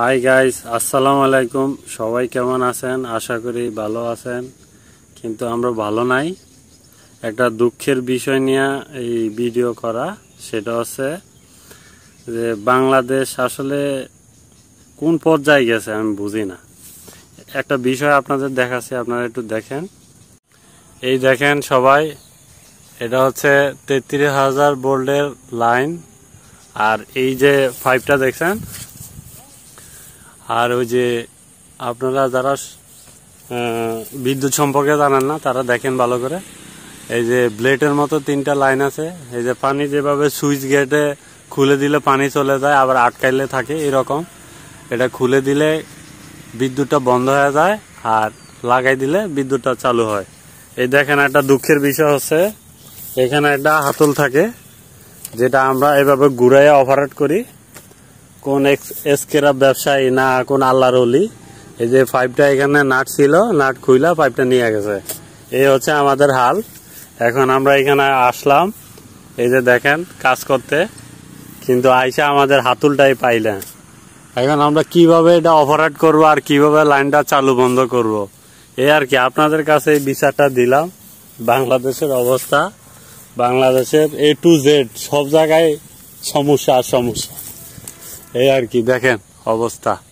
Hi guys আসসালামু আলাইকুম সবাই কেমন আছেন আশা করি ভালো আছেন কিন্তু আমরা ভালো নাই একটা দুঃখের বিষয় নিয়ে এই ভিডিও করা সেটা হচ্ছে যে বাংলাদেশ আসলে কোন পর্যায়ে গেছে আমি বুঝি না একটা বিষয় আপনাদের দেখাচ্ছি আপনারা একটু দেখেন এই দেখেন সবাই এটা হচ্ছে তেত্রিশ হাজার বোল্ডের লাইন আর এই যে ফাইভটা দেখছেন আর ওই যে আপনারা যারা বিদ্যুৎ সম্পর্কে জানেন না তারা দেখেন ভালো করে এই যে ব্লেডের মতো তিনটা লাইন আছে এই যে পানি যেভাবে সুইচ গেটে খুলে দিলে পানি চলে যায় আবার আটকাইলে থাকে এরকম এটা খুলে দিলে বিদ্যুৎটা বন্ধ হয়ে যায় আর লাগাই দিলে বিদ্যুৎটা চালু হয় এই দেখেন একটা দুঃখের বিষয় হচ্ছে এখানে একটা হাতল থাকে যেটা আমরা এভাবে ঘুরাইয়া অপারেট করি কোন এসকেরা ব্যবসায়ী না কোন আল্লাহর অলি এই যে পাইপটা এখানে নাট ছিল নাট খুইলা পাইপটা নিয়ে গেছে এই হচ্ছে আমাদের হাল এখন আমরা এখানে আসলাম এই যে দেখেন কাজ করতে কিন্তু আইসা আমাদের হাতুলটাই পাইলেন এখন আমরা কিভাবে এটা অপারেট করব আর কিভাবে লাইনটা চালু বন্ধ করব। এই আর কি আপনাদের কাছে এই বিচারটা দিলাম বাংলাদেশের অবস্থা বাংলাদেশের এ টু জেড সব জায়গায় সমস্যা আর সমস্যা এই আর কি দেখেন অবস্থা